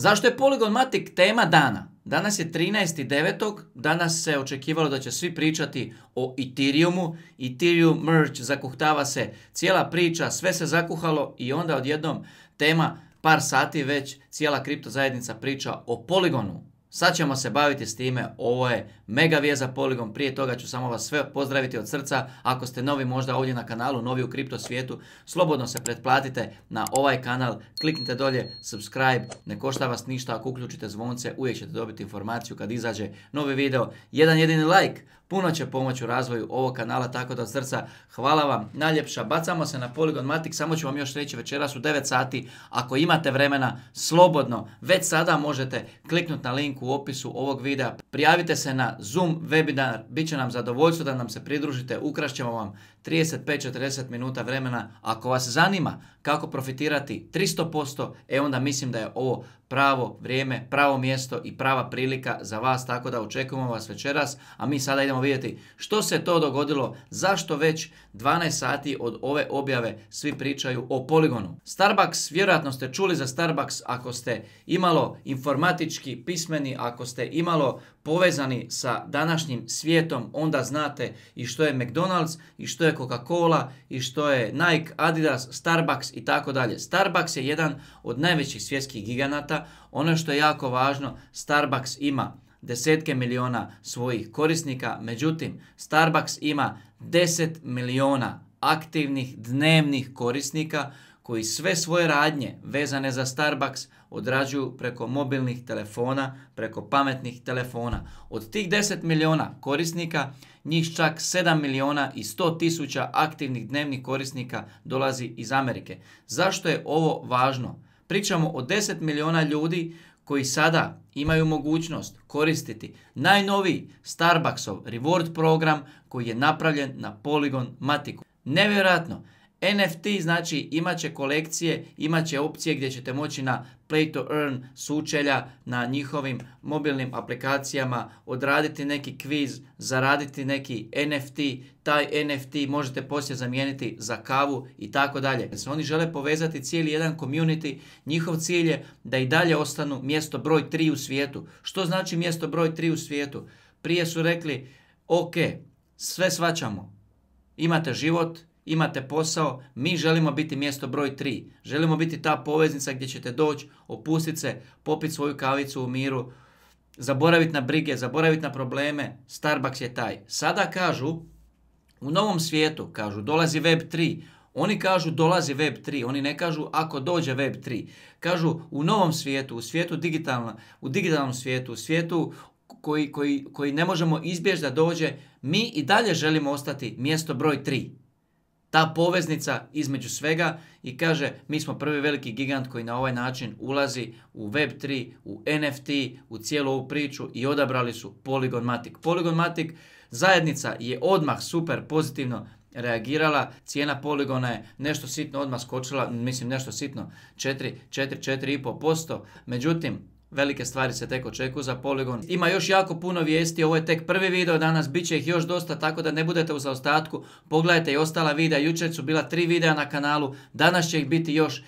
Zašto je poligonmatik tema dana? Danas je 13.9. Danas se očekivalo da će svi pričati o Ethereumu. Ethereum merge zakuhtava se cijela priča, sve se zakuhalo i onda odjednom tema par sati već cijela kripto zajednica priča o poligonu. Sad ćemo se baviti s time, ovo je mega vijeza prije toga ću samo vas sve pozdraviti od srca, ako ste novi možda ovdje na kanalu, novi u kripto svijetu, slobodno se pretplatite na ovaj kanal, kliknite dolje, subscribe, ne košta vas ništa, ako uključite zvonce, uvijek ćete dobiti informaciju kad izađe novi video, jedan jedini like, puno će pomoći u razvoju ovog kanala, tako da od srca hvala vam najljepša. Bacamo se na poligon Matic, samo ću vam još reći večeras u 9 sati, ako imate vremena, slobodno, već sada možete kliknuti na link u opisu ovog videa, prijavite se na Zoom webinar, bit će nam zadovoljstvo da nam se pridružite, ukrašćemo vam 35-40 minuta vremena. Ako vas zanima kako profitirati 300%, e onda mislim da je ovo pravo vrijeme, pravo mjesto i prava prilika za vas, tako da očekujemo vas večeras, a mi sada idemo vidjeti što se to dogodilo, zašto već 12 sati od ove objave svi pričaju o poligonu. Starbucks, vjerojatno ste čuli za Starbucks ako ste imalo informatički pismeni, ako ste imalo povezani sa današnjim svijetom, onda znate i što je McDonald's, i što je Coca-Cola, i što je Nike, Adidas, Starbucks i tako dalje. Starbucks je jedan od najvećih svjetskih giganata, ono što je jako važno, Starbucks ima desetke miliona svojih korisnika, međutim Starbucks ima 10 miliona aktivnih dnevnih korisnika koji sve svoje radnje vezane za Starbucks odrađuju preko mobilnih telefona, preko pametnih telefona. Od tih 10 miliona korisnika, njih čak 7 miliona i 100 tisuća aktivnih dnevnih korisnika dolazi iz Amerike. Zašto je ovo važno? Pričamo o 10 miliona ljudi koji sada imaju mogućnost koristiti najnoviji Starbucksov reward program koji je napravljen na poligon Matiku. Nevjerojatno! NFT znači imat će kolekcije, imat će opcije gdje ćete moći na play to earn sučelja na njihovim mobilnim aplikacijama, odraditi neki kviz, zaraditi neki NFT, taj NFT možete poslije zamijeniti za kavu i tako dalje. Oni žele povezati cijeli jedan community, njihov cilj je da i dalje ostanu mjesto broj 3 u svijetu. Što znači mjesto broj 3 u svijetu? Prije su rekli, ok, sve svačamo, imate život, imate posao, mi želimo biti mjesto broj 3. Želimo biti ta poveznica gdje ćete doći, opustiti se, popiti svoju kavicu u miru, zaboraviti na brige, zaboraviti na probleme. Starbucks je taj. Sada kažu, u novom svijetu, kažu, dolazi web 3. Oni kažu dolazi web 3, oni ne kažu ako dođe web 3. Kažu u novom svijetu, u svijetu digitalna, u digitalnom svijetu, u svijetu koji, koji, koji ne možemo izbjeći da dođe, mi i dalje želimo ostati mjesto broj 3 ta poveznica između svega i kaže mi smo prvi veliki gigant koji na ovaj način ulazi u Web3, u NFT, u cijelu ovu priču i odabrali su Polygon Matic. zajednica je odmah super pozitivno reagirala, cijena poligona je nešto sitno odmah skočila, mislim nešto sitno, 4, 4, 4,5%, međutim Velike stvari se tek očekuju za poligon. Ima još jako puno vijesti, ovo je tek prvi video danas, bit će ih još dosta, tako da ne budete u zaostatku. Pogledajte i ostala videa, jučer su bila tri videa na kanalu, danas će ih biti još.